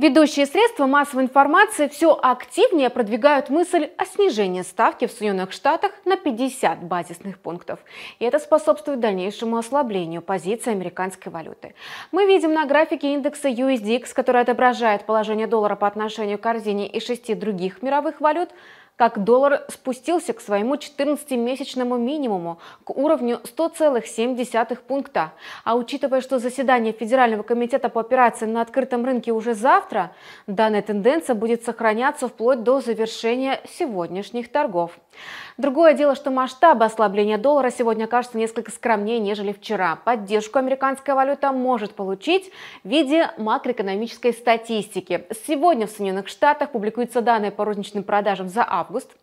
Ведущие средства массовой информации все активнее продвигают мысль о снижении ставки в Соединенных Штатах на 50 базисных пунктов. И это способствует дальнейшему ослаблению позиции американской валюты. Мы видим на графике индекса USDX, который отображает положение доллара по отношению к корзине и шести других мировых валют, как доллар спустился к своему 14-месячному минимуму, к уровню 100,7 пункта. А учитывая, что заседание Федерального комитета по операциям на открытом рынке уже завтра, данная тенденция будет сохраняться вплоть до завершения сегодняшних торгов. Другое дело, что масштабы ослабления доллара сегодня кажутся несколько скромнее, нежели вчера. Поддержку американская валюта может получить в виде макроэкономической статистики. Сегодня в Соединенных Штатах публикуются данные по розничным продажам за апрель август.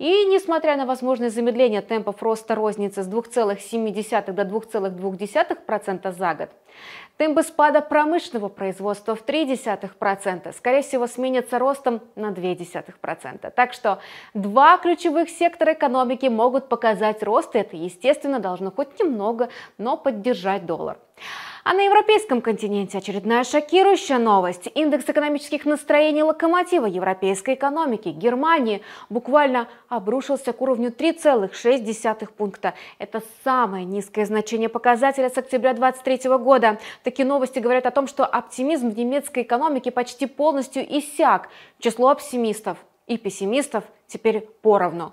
И несмотря на возможное замедление темпов роста розницы с 2,7 до 2,2% за год, темпы спада промышленного производства в 0,3% скорее всего сменятся ростом на 0,2%. Так что два ключевых сектора экономики могут показать рост, и это, естественно, должно хоть немного, но поддержать доллар. А на европейском континенте очередная шокирующая новость. Индекс экономических настроений локомотива европейской экономики Германии буквально обрушился к уровню 3,6 пункта. Это самое низкое значение показателя с октября 2023 года. Такие новости говорят о том, что оптимизм в немецкой экономике почти полностью иссяк. Число оптимистов и пессимистов теперь поровну.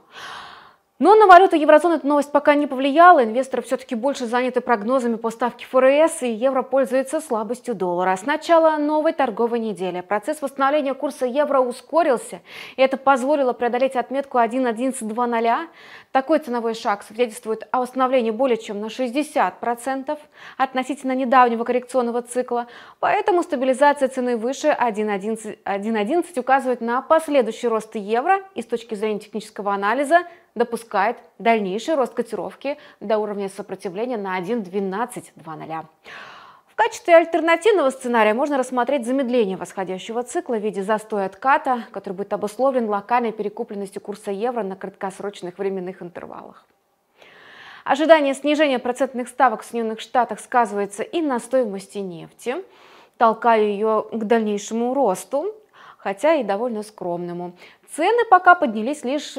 Но на валюту еврозоны эта новость пока не повлияла. Инвесторы все-таки больше заняты прогнозами по ставке ФРС, и евро пользуется слабостью доллара. С начала новой торговой недели процесс восстановления курса евро ускорился, и это позволило преодолеть отметку 1.1120. Такой ценовой шаг свидетельствует о восстановлении более чем на 60% относительно недавнего коррекционного цикла, поэтому стабилизация цены выше 1.11 указывает на последующий рост евро и с точки зрения технического анализа – допускает дальнейший рост котировки до уровня сопротивления на 1.12.00. В качестве альтернативного сценария можно рассмотреть замедление восходящего цикла в виде застоя отката, который будет обусловлен локальной перекупленностью курса евро на краткосрочных временных интервалах. Ожидание снижения процентных ставок в Соединенных Штатах сказывается и на стоимости нефти, толкая ее к дальнейшему росту, хотя и довольно скромному. Цены пока поднялись лишь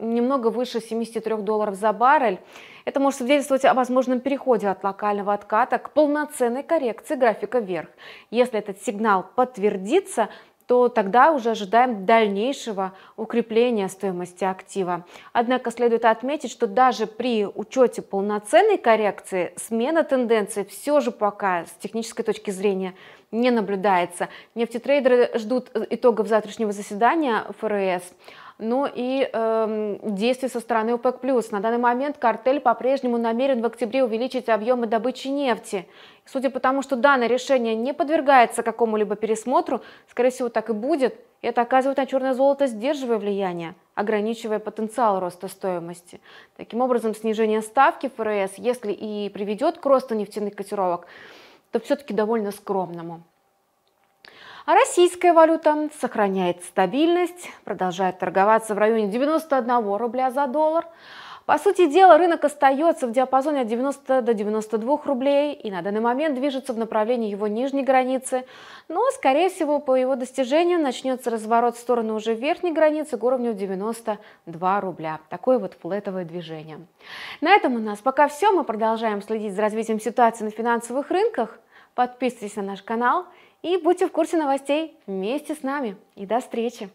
немного выше 73 долларов за баррель. Это может свидетельствовать о возможном переходе от локального отката к полноценной коррекции графика вверх. Если этот сигнал подтвердится, то тогда уже ожидаем дальнейшего укрепления стоимости актива. Однако следует отметить, что даже при учете полноценной коррекции смена тенденции все же пока с технической точки зрения не наблюдается. Нефтетрейдеры ждут итогов завтрашнего заседания ФРС но ну и э, эм, действий со стороны ОПЕК+. На данный момент картель по-прежнему намерен в октябре увеличить объемы добычи нефти. Судя по тому, что данное решение не подвергается какому-либо пересмотру, скорее всего так и будет, это оказывает на черное золото сдерживое влияние, ограничивая потенциал роста стоимости. Таким образом, снижение ставки ФРС, если и приведет к росту нефтяных котировок, то все-таки довольно скромному. А российская валюта сохраняет стабильность, продолжает торговаться в районе 91 рубля за доллар. По сути дела, рынок остается в диапазоне от 90 до 92 рублей и на данный момент движется в направлении его нижней границы, но, скорее всего, по его достижению начнется разворот в сторону уже верхней границы к уровню 92 рубля. Такое вот флетовое движение. На этом у нас пока все. Мы продолжаем следить за развитием ситуации на финансовых рынках. Подписывайтесь на наш канал и будьте в курсе новостей вместе с нами. И до встречи!